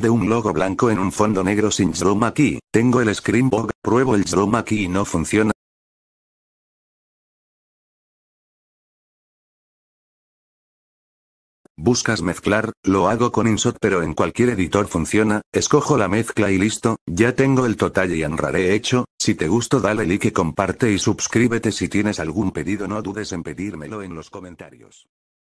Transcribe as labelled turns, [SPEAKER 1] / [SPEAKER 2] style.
[SPEAKER 1] de un logo blanco en un fondo negro sin zoom aquí. tengo el screenboard, pruebo el chroma aquí y no funciona.
[SPEAKER 2] Buscas mezclar, lo hago con InShot pero en cualquier editor funciona, escojo la mezcla y listo, ya tengo el total y enraré hecho, si te gustó dale like comparte y suscríbete si tienes algún pedido no dudes en pedírmelo en los comentarios.